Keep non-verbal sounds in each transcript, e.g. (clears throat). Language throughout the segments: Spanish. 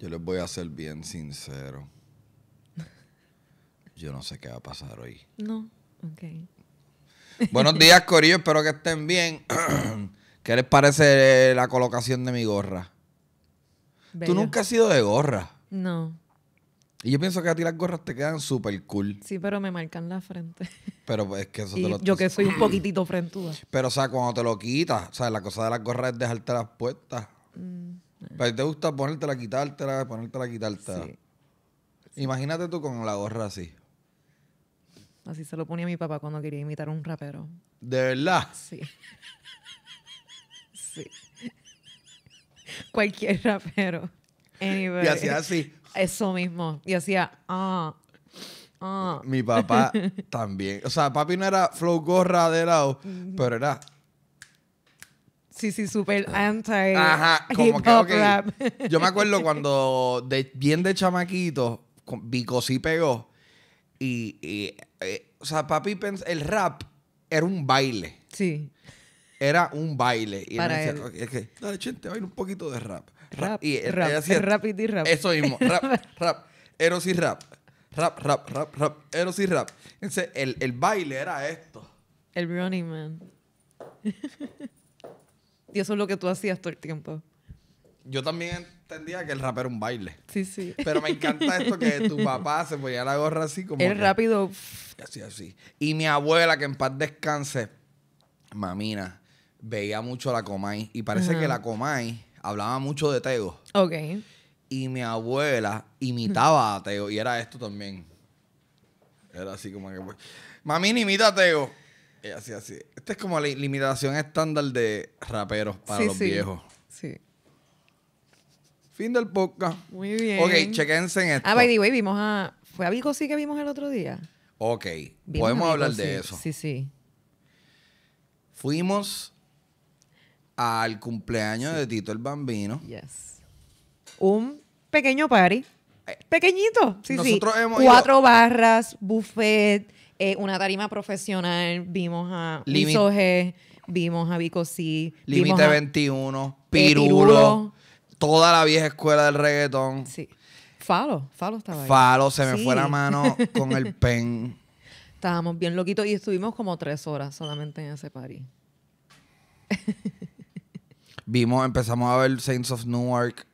Yo les voy a ser bien sincero. Yo no sé qué va a pasar hoy. No, ok. Buenos días, Corillo. Espero que estén bien. (clears throat) ¿Qué les parece la colocación de mi gorra? Tú nunca has sido de gorra. No. Y yo pienso que a ti las gorras te quedan súper cool. Sí, pero me marcan la frente. Pero pues, es que eso te lo... Yo que soy un (clears throat) poquitito frentuda. Pero, o sea, cuando te lo quitas, o sea, la cosa de las gorras es las puestas. Mm. Pero te gusta ponértela, quitártela, ponértela, quitártela. Sí. Imagínate tú con la gorra así. Así se lo ponía mi papá cuando quería imitar a un rapero. ¿De verdad? Sí. (laughs) sí. Cualquier rapero. Y hacía así. Eso mismo. Y hacía, ah, ah. Mi papá (laughs) también. O sea, papi no era flow gorra de lado, pero era Sí, sí, súper anti. Ajá, como que rap. Yo me acuerdo cuando bien de chamaquito, Bico sí pegó. Y, eh, o sea, papi, pensó, el rap era un baile. Sí. Era un baile. Y Para él. Es que, okay. dale, chente, baila un poquito de rap. Rap, y rap, rap, y rap. Eso mismo, rap, (laughs) rap, eros y rap. Rap, rap, rap, rap, eros y rap. Entonces, el, el baile era esto. El running man. (laughs) Y eso es lo que tú hacías todo el tiempo. Yo también entendía que el rapero era un baile. Sí, sí. Pero me encanta esto que tu (laughs) papá se ponía la gorra así como... El rápido. Así, así. Y mi abuela, que en paz descanse, mamina, veía mucho a la Comay. Y parece que la Comay hablaba mucho de Tego. Ok. Y mi abuela imitaba a Tego. Y era esto también. Era así como que... Pues, mamina, imita a Tego. Eh, así, así. Esta es como la limitación estándar de raperos para los viejos. Sí. Fin del podcast. Muy bien. Ok, chequense en esto. Ah, by the way, vimos a. ¿Fue a Vico sí que vimos el otro día? Ok. Podemos hablar de eso. Sí, sí. Fuimos al cumpleaños de Tito el Bambino. Yes. Un pequeño party. Eh, Pequeñito. Sí, sí. Cuatro barras, buffet eh, una tarima profesional, vimos a G, vimos a Vico C, Límite 21, eh, Pirulo, toda la vieja escuela del reggaetón. Sí. Falo, Falo estaba ahí. Falo, se me fue la mano (laughs) con el pen. Estábamos bien loquitos y estuvimos como tres horas solamente en ese party. (laughs) Vimos, empezamos a ver Saints of Newark.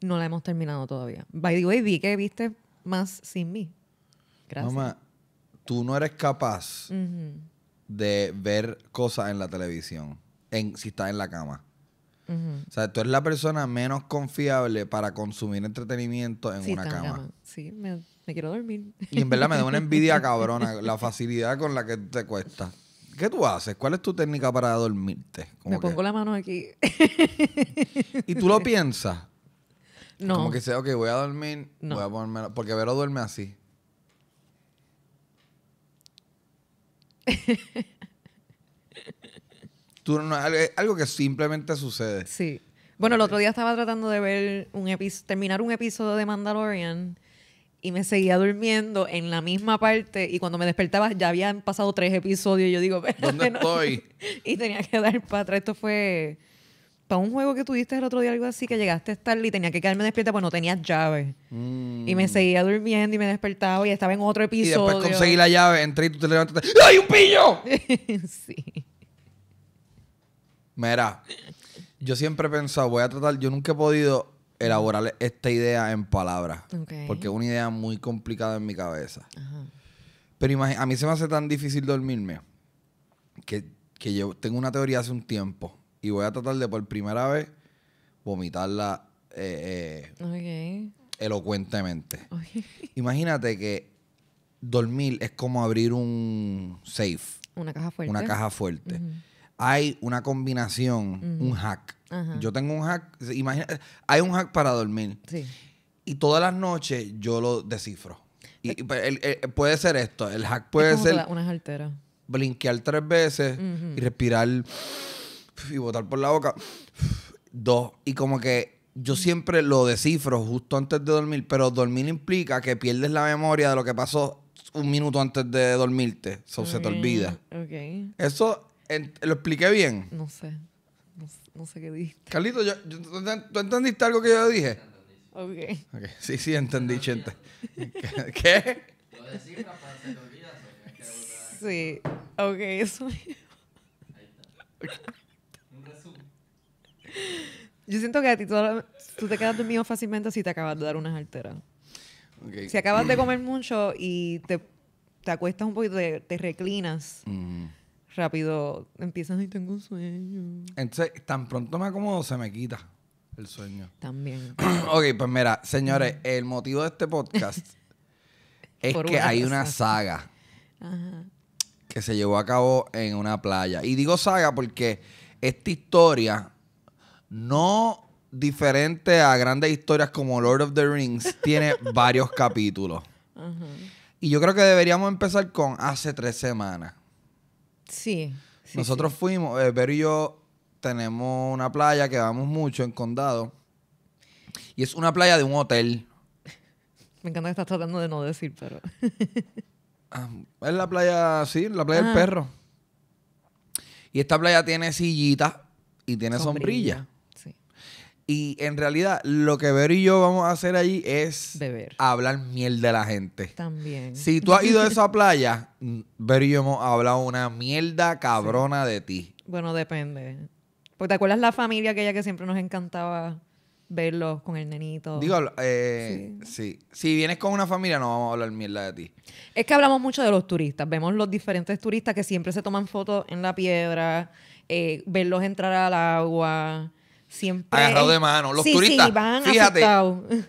No la hemos terminado todavía. By the way, vi que viste más sin mí. Gracias tú no eres capaz de ver cosas en la televisión, si estás en la cama. O sea, tú eres la persona menos confiable para consumir entretenimiento en una cama. Sí, me, quiero dormir. Y en verdad me da una envidia (laughs) cabrona la facilidad con la que te cuesta. ¿Qué tú haces? ¿Cuál es tu técnica para dormirte? me pongo la mano aquí. ¿Y tú lo (laughs) piensas? No. Como que sea, ok, voy a dormir, voy a ponerme... Porque Vero duerme así. Tú algo que simplemente sucede. Sí. Bueno, el otro día estaba tratando de ver un episodio, terminar un episodio de Mandalorian y me seguía durmiendo en la misma parte y cuando me despertaba ya habían pasado tres episodios y yo digo, (laughs) ¿dónde estoy? (laughs) y tenía que dar para atrás. Esto fue un juego que tuviste el otro día, algo así, que llegaste a estar y tenía que quedarme despierta porque no tenías llave. Mm. Y me seguía durmiendo y me despertaba y estaba en otro episodio. Y después conseguí la llave, entré y tú te levantaste. ¡Ay, un pillo! (laughs) sí. Mira, yo siempre he pensado, voy a tratar, yo nunca he podido elaborar esta idea en palabras. Porque es una idea muy complicada en mi cabeza. Pero a mí se me hace tan difícil dormirme que, que yo tengo una teoría hace un tiempo y voy a tratar de por primera vez vomitarla eh, eh, elocuentemente. (laughs) Imagínate que dormir es como abrir un safe. Una caja fuerte. Una caja fuerte. Hay una combinación, un hack. Yo tengo un hack. hay un hack para dormir. Y todas las noches yo lo descifro. Y, eh. pues, puede ser esto. El hack puede ser. Una Blinquear tres veces y respirar y botar por la boca. Dos. Y como que yo siempre lo descifro justo antes de dormir, pero dormir implica que pierdes la memoria de lo que pasó un minuto antes de dormirte. Se te olvida. Mm, okay. Eso, ¿lo expliqué bien? No sé. No, sé qué dijiste. Carlito, yo, ¿tú entendiste algo que yo dije? Ok. okay. Sí, sí, entendí, Chente. (laughs) ¿Qué? Lo descifras para se te Sí. Ok, eso. Ahí está. (laughs) Yo siento que a ti tú te quedas dormido fácilmente si te acabas de dar unas alteras. Si acabas de comer mucho y te, te acuestas un poquito, te, reclinas, mm. rápido empiezas y tengo un sueño. Entonces, tan pronto me acomodo, se me quita el sueño. También. (clears throat) ok, pues mira, señores, el motivo de este podcast (laughs) es que hay una saga que se llevó a cabo en una playa. Y digo saga porque esta historia no diferente a grandes historias como Lord of the Rings, (laughs) tiene varios capítulos. Y yo creo que deberíamos empezar con hace tres semanas. Sí. Nosotros fuimos, pero eh, y yo tenemos una playa que vamos mucho en Condado. Y es una playa de un hotel. (laughs) Me encanta que estás tratando de no decir, pero. (laughs) Ah, es la playa, sí, la playa del ah. perro. Y esta playa tiene sillitas y tiene sombrillas. Y en realidad, lo que Vero y yo vamos a hacer allí es hablar mierda de la gente. También. Si tú has ido a esa playa, mm, Vero y yo hemos hablado una mierda cabrona de ti. Bueno, depende. Porque te acuerdas la familia aquella que siempre nos encantaba verlos con el nenito. Digo, eh, sí. Si vienes con una familia, no vamos a hablar mierda de ti. Es que hablamos mucho de los turistas. Vemos los diferentes turistas que siempre se toman fotos en la piedra, eh, verlos entrar al agua siempre. Agarrado de mano. Los turistas. fíjate,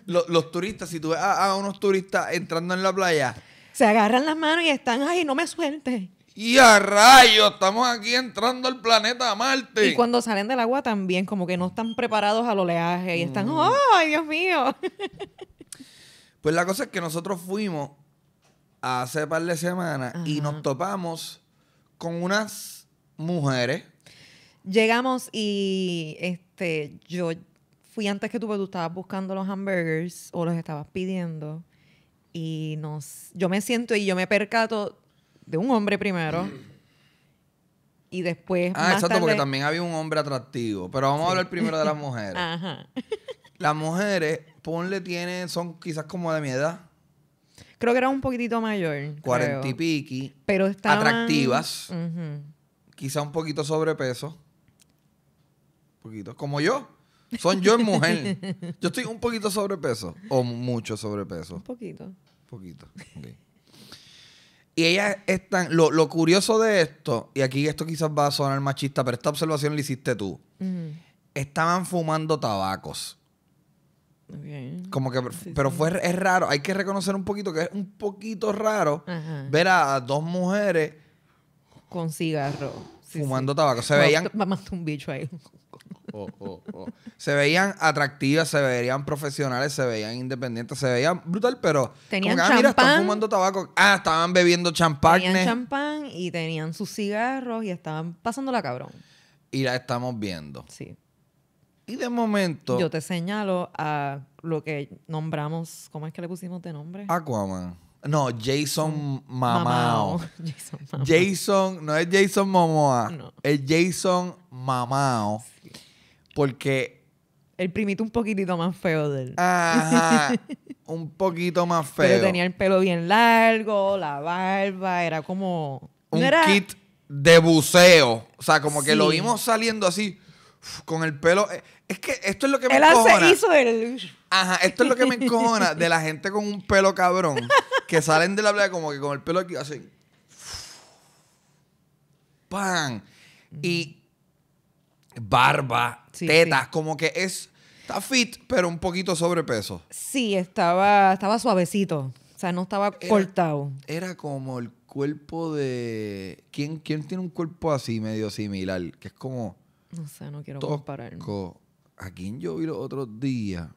los, turistas, si tú ves a, unos turistas entrando en la playa. Se agarran las manos y están, ahí no me sueltes Y a rayos, estamos aquí entrando al planeta Marte. Y cuando salen del agua también, como que no están preparados al oleaje y están, oh ¡ay, Dios mío! (laughs) pues la cosa es que nosotros fuimos hace par de semanas y nos topamos con unas mujeres. Llegamos y este, yo fui antes que tú, pero tú estabas buscando los hamburgers o los estabas pidiendo. Y nos, yo me siento y yo me percato de un hombre primero. (clears throat) Y después. Ah, exacto, porque también había un hombre atractivo. Pero vamos a hablar primero de las mujeres. (laughs) Ajá. las mujeres, ponle, tiene, son quizás como de mi edad. Creo que era un poquitito mayor. Cuarenta y piqui. Pero estaban... Atractivas. Quizás un poquito sobrepeso poquito. Como yo. Son yo en mujer. Yo estoy un poquito sobrepeso. O mucho sobrepeso. Un poquito. poquito. Y ellas están. Lo, curioso de esto, y aquí esto quizás va a sonar machista, pero esta observación la hiciste tú. Estaban fumando tabacos. Como que, pero fue es raro. Hay que reconocer un poquito que es un poquito raro ver a, dos mujeres con cigarro fumando tabaco. Se veían. más un bicho ahí. Oh, oh, oh. Se veían atractivas, se veían profesionales, se veían independientes, se veían brutal, pero. Tenían ah, champán fumando tabaco. Ah, estaban bebiendo champán. Tenían champán y tenían sus cigarros y estaban pasándola cabrón. Y la estamos viendo. Sí. Y de momento. Yo te señalo a lo que nombramos. ¿Cómo es que le pusimos de nombre? Aquaman. No, Jason Mamao. (laughs) Jason, Jason, no es Jason Momoa. Es Jason Mamao. Porque. El primito un poquitito más feo de él. Ajá. (laughs) un poquito más feo. Pero tenía el pelo bien largo, la barba, era como. Un kit de buceo. O sea, como que lo vimos saliendo así, con el pelo. Eh, es que esto es lo que me Él hizo el... Ajá, esto es lo que me encojona de la gente con un pelo cabrón. que salen de la playa como que con el pelo aquí, así. ¡Pam! Y barba, tetas, como que es... Está fit, pero un poquito sobrepeso. Sí, estaba, estaba suavecito. O sea, no estaba cortado. Era como el cuerpo de... ¿Quién, tiene un cuerpo así, medio similar? Que es como... No sé, no quiero compararme. ¿A quién yo vi los otros días?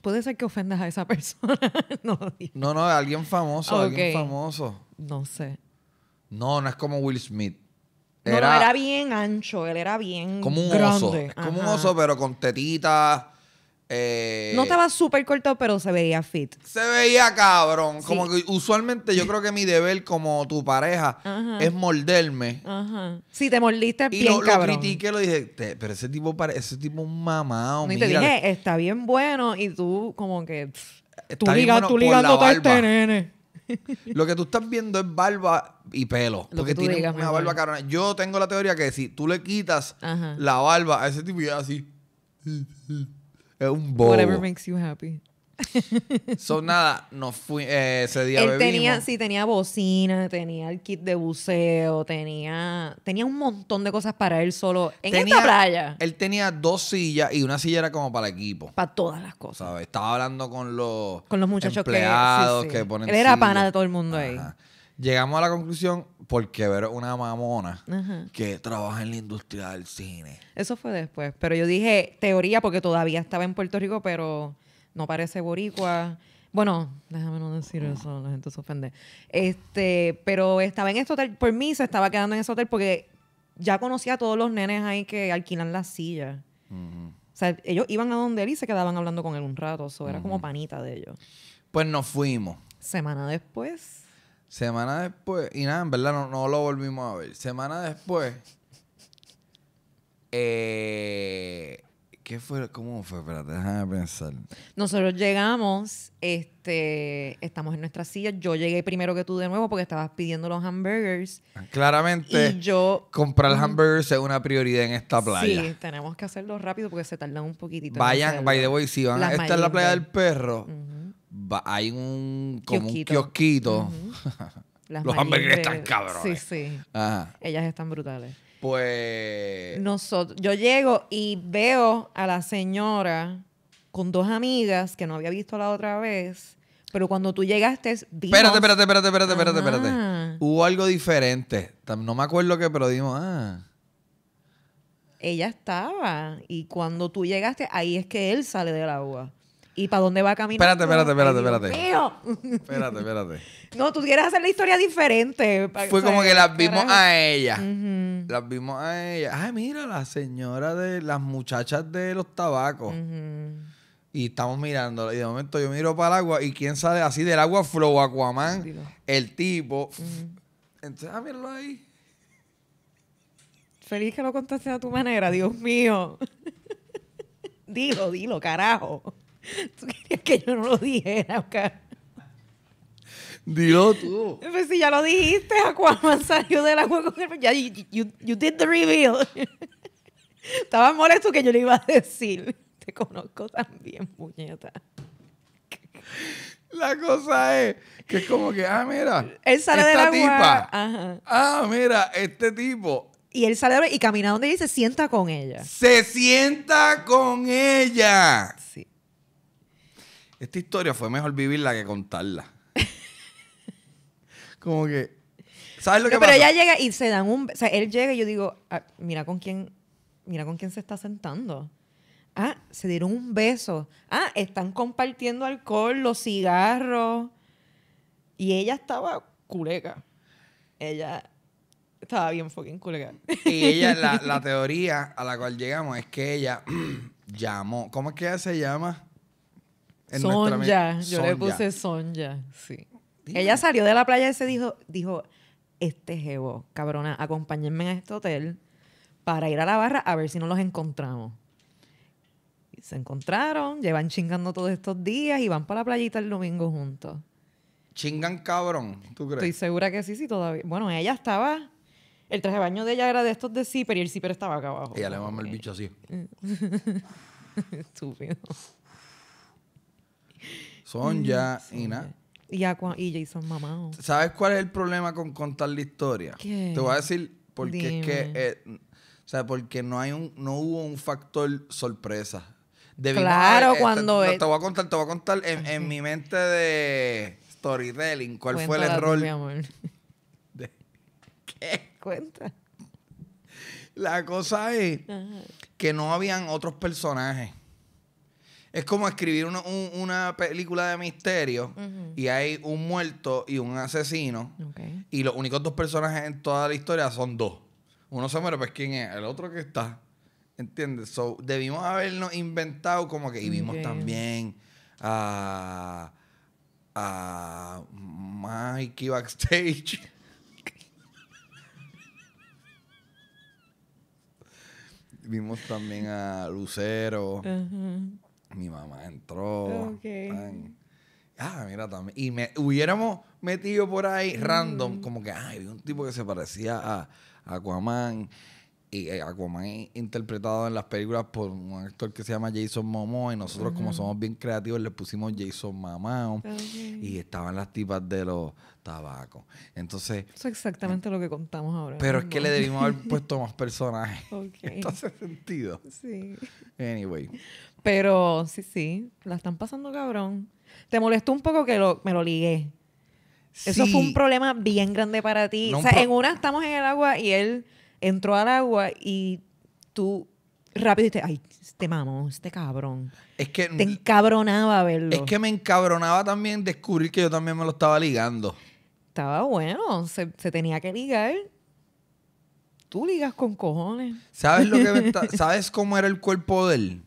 Puede ser que ofendas a esa persona. (laughs) no, no, no, alguien famoso, alguien famoso. No sé. No, no es como Will Smith. Era, era bien ancho, él era bien Como un oso, como un oso, pero con tetitas. Eh, no estaba súper corto, pero se veía fit. Se veía cabrón. Como que usualmente yo creo que mi deber como tu pareja es morderme. Ajá. Si te mordiste y bien lo, cabrón. Y lo critiqué, lo dije, pero ese tipo parece, ese tipo un mamado. y te dije, está bien bueno y tú como que... tú, ligas, tú ligándote este nene. (laughs) Lo que tú estás viendo es barba y pelo. porque tiene una barba carona. Yo tengo la teoría que si tú le quitas la barba a ese tipo, ya así. Es un bobo. Whatever makes you happy. Son nada, no fui, eh, ese día Él tenía, sí, tenía bocina, tenía el kit de buceo, tenía, tenía un montón de cosas para él solo en esta playa. Él tenía dos sillas y una silla era como para el equipo. Para todas las cosas. Estaba hablando con los, los muchachos empleados que, Él era pana de todo el mundo ahí. Llegamos a la conclusión porque ver una mamona que trabaja en la industria del cine. Eso fue después, pero yo dije teoría porque todavía estaba en Puerto Rico, pero no parece boricua. Bueno, déjame no decir eso, la gente se ofende. Este, pero estaba en este hotel, por mí se estaba quedando en ese hotel porque ya conocía a todos los nenes ahí que alquilan las sillas. O sea, ellos iban a donde él y se quedaban hablando con él un rato. Eso era como panita de ellos. Pues nos fuimos. Semana después. Semana después. Y nada, en verdad no, no lo volvimos a ver. Semana después. (laughs) Eh ¿Qué fue? ¿Cómo fue? Espérate, déjame pensar. Nosotros llegamos, este, estamos en nuestra silla. Yo llegué primero que tú de nuevo porque estabas pidiendo los hamburgers. Ah, claramente, y yo, comprar hamburgers es una prioridad en esta playa. Sí, tenemos que hacerlo rápido porque se tardan un poquitito. Vayan, by the way, si van a estar en la playa del perro, hay un, como kiosquito. un kiosquito. (laughs) los hamburgers están cabrones. Sí, sí. Ajá. Ellas están brutales. Pues. Nosotros, yo llego y veo a la señora con dos amigas que no había visto la otra vez. Pero cuando tú llegaste, Espérate, espérate, espérate, espérate, espérate, espérate. Hubo algo diferente. No me acuerdo qué, pero dimos, ah. Ella estaba. Y cuando tú llegaste, ahí es que él sale del agua y para dónde va a caminar. Espérate, espérate, espérate, espérate. Mío. Espérate, espérate. (laughs) No, tú quieres hacer la historia diferente. Fue como que las vimos a ella. Las vimos a ella. Ay, mira, la señora de las muchachas de los tabacos. Y estamos mirando. Y de momento yo miro para el agua y quién sabe así del agua, Flow Aquaman, el tipo. Entonces, ah, ahí. Feliz que lo contaste a tu manera, Dios mío. (laughs) dilo, dilo, carajo. (laughs) Tú querías que yo no lo dijera acá. Dilo tú. Pues si ya lo dijiste, Aquaman salió del agua con el... Ya, you, did the reveal. (laughs) Estaba molesto que yo le iba a decir. Te conozco también, puñeta. La cosa es que es como que, ah, mira. Él sale esta del agua. Tipa, Ah, mira, este tipo. Y él sale y camina donde dice, se sienta con ella. Se sienta con ella. Sí esta historia fue mejor vivirla que contarla. (laughs) Como que. ¿Sabes lo que pasa? Pero ella llega y se dan un. O sea, él llega y yo digo, ah, mira con quién. Mira con quién se está sentando. Ah, se dieron un beso. Ah, están compartiendo alcohol, los cigarros. Y ella estaba culega. Ella estaba bien fucking culega. Y ella, la, la (laughs) teoría a la cual llegamos es que ella (clears throat) llamó. ¿Cómo es que ella se llama? Sonja, yo le puse Sonja, sí. Ella salió de la playa y se dijo, dijo, este jevo, cabrona, acompáñenme a este hotel para ir a la barra a ver si no los encontramos. Y se encontraron, llevan chingando todos estos días y van para la playita el domingo juntos. Chingan cabrón, ¿tú crees? Estoy segura que sí, sí, todavía. Bueno, ella estaba el traje de baño de ella era de estos de zipper y el zipper estaba acá abajo. Ella le mama el bicho así. (laughs) Estúpido. Son mm, ya, y nada. Y, y Jason mamados. ¿Sabes cuál es el problema con contar la historia? Te voy a decir porque es que eh, o sea, porque no hay un no hubo un factor sorpresa. claro, eh, cuando te voy a contar, te voy a contar en, mi mente de storytelling cuál fue el error. mi amor. (laughs) ¿Qué? Cuenta. La cosa es que no habían otros personajes. Es como escribir una, película de misterio y hay un muerto y un asesino. Y los únicos dos personajes en toda la historia son dos. Uno se muere, pues ¿quién es? El otro que está. ¿Entiendes? So, debimos habernos inventado como que... Y vimos también a... A... Mikey backstage. (laughs) vimos también a Lucero mi mamá entró. ah, mira también. Y me hubiéramos metido por ahí mm. random, como que, ay, vi un tipo que se parecía a, Aquaman. Y eh, Aquaman interpretado en las películas por un actor que se llama Jason Momoa. Y nosotros, como somos bien creativos, le pusimos Jason Mamao. Y estaban las tipas de los tabacos. Entonces. Eso es exactamente lo que contamos ahora. Pero es que le debimos haber (laughs) puesto más personajes. Okay. (laughs) Esto hace sentido. Sí. Anyway. Pero sí, sí, la están pasando cabrón. Te molestó un poco que me lo ligué. Eso fue un problema bien grande para ti. o sea, en una estamos en el agua y él entró al agua y tú rápido dijiste, ay, este mamo, este cabrón. Es que... Te encabronaba verlo. Es que me encabronaba también descubrir que yo también me lo estaba ligando. Estaba bueno, se, se tenía que ligar Tú ligas con cojones. ¿Sabes, lo que (laughs) ¿Sabes cómo era el cuerpo de él?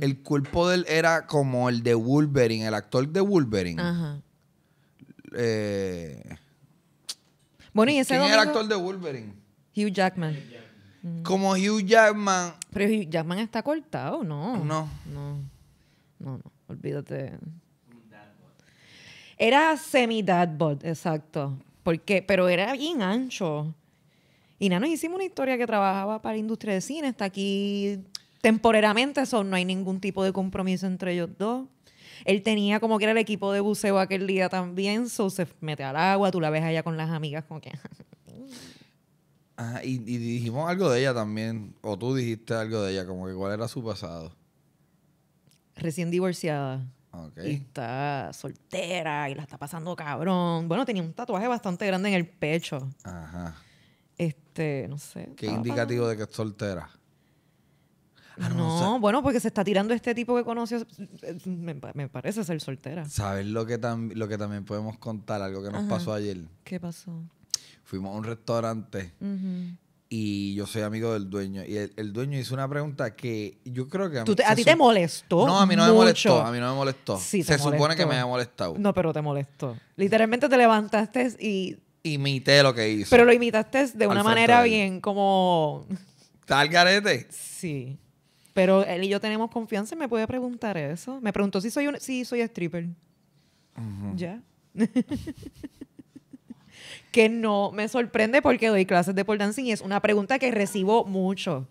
El cuerpo de él era como el de Wolverine, el actor de Wolverine. Ajá. Eh, bueno, ¿y ese ¿Quién era el actor de Wolverine? Hugh Jackman. Como Hugh Jackman. Pero Hugh Jackman está cortado, ¿no? No. No, no, olvídate. Era semi-dadbot, exacto. Porque, pero era bien ancho. Y nada, nos hicimos una historia que trabajaba para industria de cine, está aquí temporeramente, eso no hay ningún tipo de compromiso entre ellos dos. Él tenía como que era el equipo de buceo aquel día también, so se mete al agua, tú la ves allá con las amigas, como que. (laughs) Ajá, y, dijimos algo de ella también, o tú dijiste algo de ella, como que cuál era su pasado. Recién divorciada. Y está soltera y la está pasando cabrón. Bueno, tenía un tatuaje bastante grande en el pecho. Ajá. Este, no sé. Qué indicativo de que es soltera. Ah, no, bueno, porque se está tirando este tipo que conoció. Me, parece ser soltera. ¿Sabes lo que, lo que también podemos contar? Algo que nos pasó ayer. ¿Qué pasó? Fuimos a un restaurante y yo soy amigo del dueño. Y el, dueño hizo una pregunta que yo creo que a ¿A ti te molestó? No, a mí no me molestó. A mí no me molestó. se supone que me ha molestado. No, pero te molestó. Literalmente te levantaste y imité lo que hizo. Pero lo imitaste de una manera bien como... ¿Tal garete? Sí. Pero él y yo tenemos confianza y me puede preguntar eso. Me preguntó si soy un, si soy stripper. Ya. (laughs) que no me sorprende porque doy clases de pole dancing y es una pregunta que recibo mucho.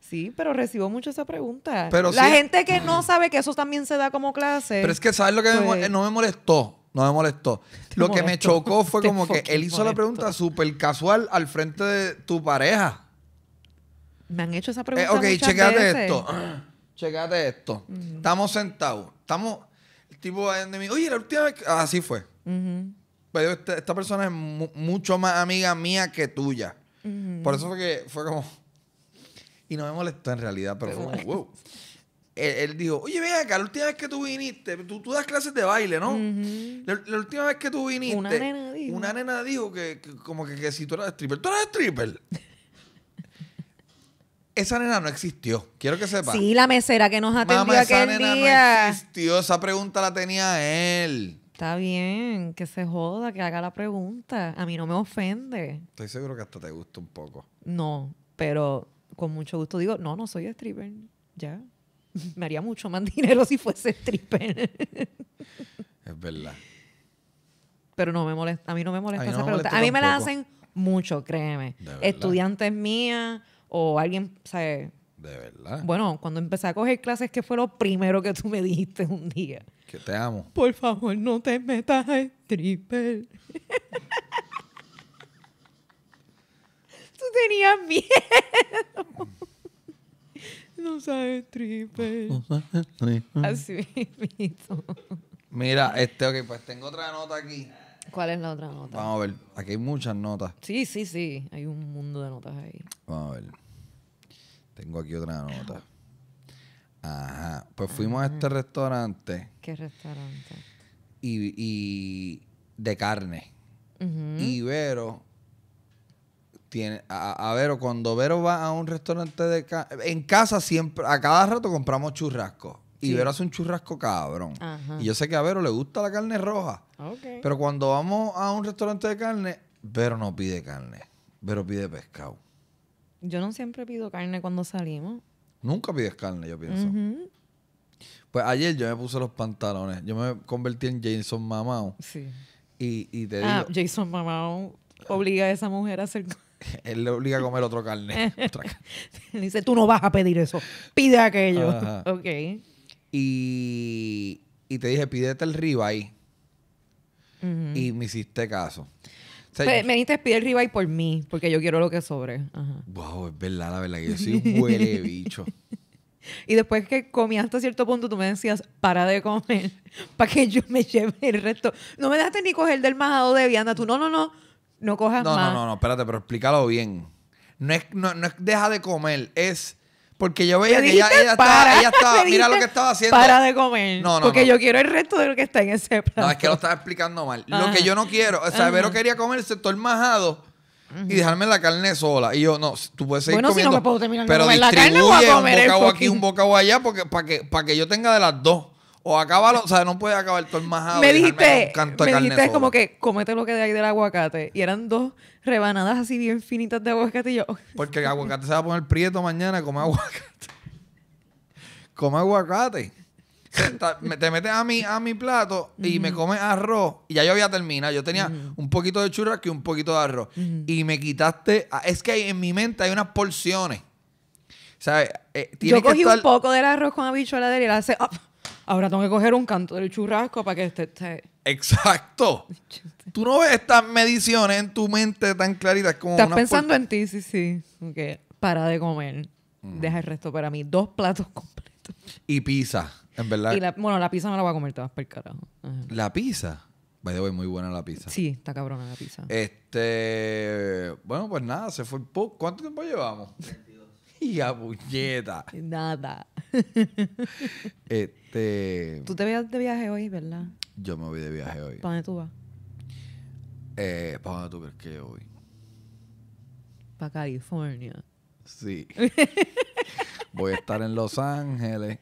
Sí, pero recibo mucho esa pregunta. Pero la gente que no sabe que eso también se da como clase. Pero es que, ¿sabes lo que pues no me molestó? No me molestó. Lo que me chocó fue como que él hizo la pregunta súper casual al frente de tu pareja. Me han hecho esa eh, pregunta. ok, muchas esto. (clears throat) checate esto. Mm. Estamos sentados. Estamos. El tipo de mí, oye, la última vez. Que... Así fue. Pero este, esta, persona es mucho más amiga mía que tuya. Por eso fue que fue como. Y no me molestó en realidad, pero fue como, wow él, dijo, oye, ven acá, la última vez que tú viniste, tú, das clases de baile, ¿no? la, última vez que tú viniste, una nena dijo, una nena dijo que, como que, si tú eras stripper, tú eras stripper. (laughs) esa nena no existió, quiero que sepas. Sí, la mesera que nos atendió No, esa nena no existió, esa pregunta la tenía él. Está bien, que se joda, que haga la pregunta. A mí no me ofende. Estoy seguro que hasta te gusta un poco. No, pero con mucho gusto digo, no, no soy stripper, ya. Me haría mucho más (laughs) dinero si fuese stripper. es verdad. Pero no me molesta, a mí no me molesta esa pregunta. A mí me la hacen mucho, créeme. Estudiantes mías o alguien, ¿sabes? De verdad. Bueno, cuando empecé a coger clases, que fue lo primero que tú me dijiste un día? Que te amo. Por favor, no te metas a stripper. (laughs) tú tenías miedo. No sabe tripe. Así Mira, este, ok, pues tengo otra nota aquí. ¿Cuál es la otra nota? Vamos a ver. Aquí hay muchas notas. Sí, sí, sí. Hay un mundo de notas ahí. Vamos a ver. Tengo aquí otra nota. Ajá. Pues fuimos a este restaurante. ¿Qué restaurante? Y, y de carne. y -huh. Ibero a, ver cuando Vero va a un restaurante de carne... en casa siempre, a cada rato compramos churrasco. Y Vero hace un churrasco cabrón. Y yo sé que a Vero le gusta la carne roja. Pero cuando vamos a un restaurante de carne, Vero no pide carne. Vero pide pescado. Yo no siempre pido carne cuando salimos. Nunca pides carne, yo pienso. Pues ayer yo me puse los pantalones. Yo me convertí en Jason Mamao. Sí. Y, y te ah, Jason Mamao obliga a esa mujer a hacer él le obliga a comer otro carne. (laughs) otra carne. (laughs) dice, tú no vas a pedir eso, pide aquello. (laughs) Ok. Y, y, te dije, pídete el ribeye. Y me hiciste caso. Pues, me dijiste pide el ribeye por mí, porque yo quiero lo que sobre. Wow, es verdad, la verdad, que yo soy un huele bicho. y después que comí hasta cierto punto, tú me decías, para de comer, para que yo me lleve el resto. No me dejaste ni coger del majado de vianda. Tú, no, no, no no cojas no, más. No, no, no, espérate, pero explícalo bien. No es, no, no es deja de comer, es. Porque yo veía que ella, ella estaba, ella estaba (laughs) mira lo que estaba haciendo. Para de comer. No, no, porque yo quiero el resto de lo que está en ese plato. No, es que lo estaba explicando mal. Lo que yo no quiero, o sea, Vero quería comer el el majado y dejarme la carne sola. Y yo, no, tú puedes seguir bueno, comiendo. Bueno, si no me puedo terminar pero de comer la carne, voy a comer un bocado aquí, un bocado allá, porque, para, que, para que yo tenga de las dos. O acábalo, o sea, no puede acabar todo el majado. Me dijiste, me dijiste como que comete lo que hay del aguacate. Y eran dos rebanadas así bien finitas de aguacate y yo. (laughs) Porque el aguacate se va a poner prieto mañana, come aguacate. (laughs) Come aguacate. te metes a mi, a mi plato y me comes arroz. Y ya yo había terminado. Yo tenía un poquito de churrasco y un poquito de arroz. Y me quitaste. Ah, es que en mi mente hay unas porciones. ¿Sabes? Eh, yo cogí un poco del arroz con habichuela de y la hace. (laughs) Ahora tengo que coger un canto del churrasco para que esté. esté. Exacto. Tú no ves estas mediciones en tu mente tan claritas como. Estás pensando en ti, sí, sí. Que Para de comer. Mm. Deja el resto para mí. Dos platos completos. Y pizza, en verdad. Y la, bueno, la pizza no la voy a comer, te vas carajo. ¿La pizza? voy muy buena la pizza. Sí, está cabrona la pizza. Este. Bueno, pues nada, se fue el poco. ¿Cuánto tiempo llevamos? 22. Y a puñeta. Nada. (laughs) eh, este, tú te vas de viaje hoy, ¿verdad? Yo me voy de viaje hoy. ¿Para dónde tú vas? Eh, ¿Para dónde tú crees que hoy? Para California. Sí. (laughs) voy a estar en Los Ángeles.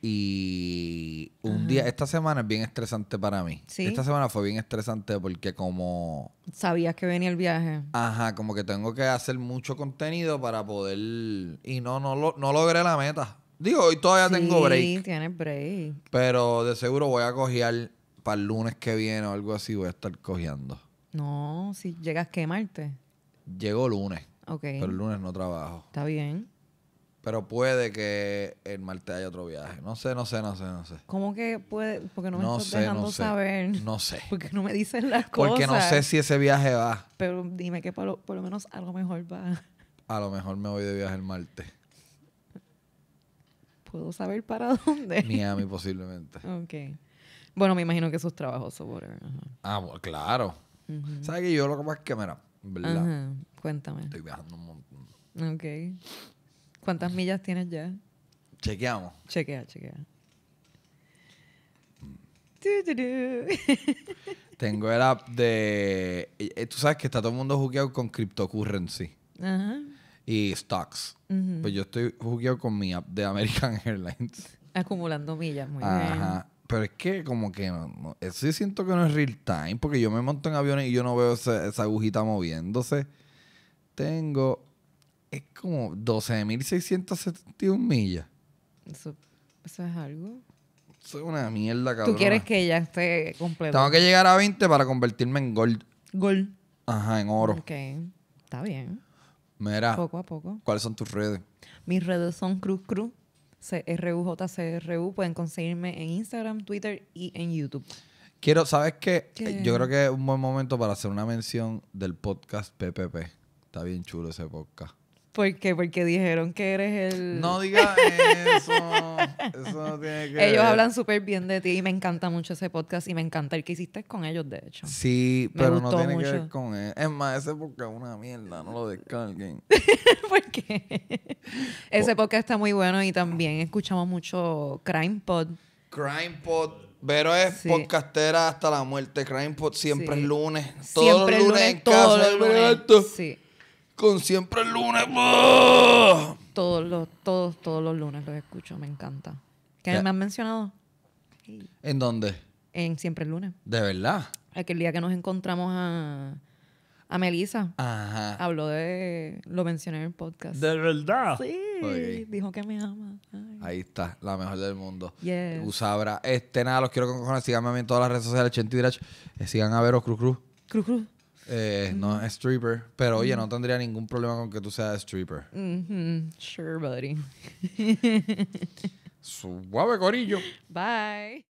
Y un día, esta semana es bien estresante para mí. ¿Sí? Esta semana fue bien estresante porque como... Sabías que venía el viaje. Ajá, como que tengo que hacer mucho contenido para poder... Y no, no, no logré la meta. Digo, hoy todavía tengo break. Sí, tienes break. Pero de seguro voy a cojear para el lunes que viene o algo así, voy a estar cojeando. No, si llegas martes? Llego lunes. Ok. Pero el lunes no trabajo. Está bien. Pero puede que el martes haya otro viaje. No sé, no sé, no sé, no sé. ¿Cómo que puede? Porque no me dicen estás sé, no sé. No sé. (laughs) Porque no me dicen las cosas. Porque no sé si ese viaje va. Pero dime que por lo, por lo menos a lo mejor va. A lo mejor me voy de viaje el martes. ¿Puedo saber para (laughs) dónde? Miami, posiblemente. Ok. Bueno, me imagino que eso es trabajoso. Ah, claro. ¿Sabes que yo lo que más es que, mira, ¿verdad? Ajá. Cuéntame. Estoy viajando un montón. Ok. ¿Cuántas millas tienes ya? Chequeamos. Chequea, chequea. Mm. (laughs) Tengo el app de. Eh, eh, tú sabes que está todo el mundo jugueado con cryptocurrency. Ajá y stocks. Pues yo estoy jugueado con mi app de American (laughs) Airlines. Acumulando millas, muy bien. Ajá. Pero es que como que no, no, sí siento que no es real time, porque yo me monto en aviones y yo no veo esa, agujita moviéndose. Tengo, es como 12.671 millas. Eso, eso es algo. Soy una mierda, cabrón. Tú quieres que ya esté completo. Tengo que llegar a 20 para convertirme en gold. Gold. Ajá, en oro. Ok, está bien. Mira. Poco a poco. ¿Cuáles son tus redes? Mis redes son Cruz Cruz, u Pueden conseguirme en Instagram, Twitter y en YouTube. Quiero, ¿sabes ¿Qué? Eh, yo creo que es un buen momento para hacer una mención del podcast PPP. Está bien chulo ese podcast. ¿Por qué? Porque dijeron que eres el. No (laughs) digas eso. eso no tiene que Ellos hablan súper bien de ti y me encanta mucho ese podcast y me encanta el que hiciste con ellos, de hecho. Sí, pero no tiene que ver con él. Es más, ese podcast es una mierda, no lo descarguen. (laughs) ¿Por qué? (laughs) ese podcast está muy bueno y también escuchamos mucho Crime Pod. Crime Pod. Vero es podcastera hasta la muerte. Crime Pod siempre es lunes. Todo siempre lunes, Todo en casa. lunes. Sí con siempre el lunes. Todos los, todos, todos los lunes los escucho, me encanta. ¿Qué me han mencionado? ¿En dónde? En siempre el lunes. ¿De verdad? Aquel día que nos encontramos a, a Melissa. Ajá. Habló de. Lo mencioné en el podcast. ¿De verdad? Sí. Dijo que me ama. Ahí está, la mejor del mundo. Yes. Usabra. Este, nada, los quiero que Síganme a en todas las redes sociales, Chentidrach. Eh, sigan a Veros Cruz Cruz. Cruz Cruz. Eh, no mm. es stripper, pero oye, no mm. tendría ningún problema con que tú seas stripper. Mm-hmm. Sure, buddy. Suave, corillo. (laughs) Bye.